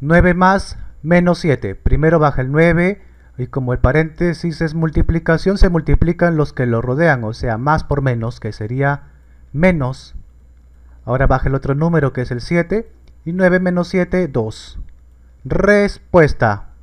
9 más menos 7. Primero baja el 9 y como el paréntesis es multiplicación, se multiplican los que lo rodean, o sea, más por menos, que sería menos. Ahora baja el otro número que es el 7 y 9 menos 7, 2. Respuesta.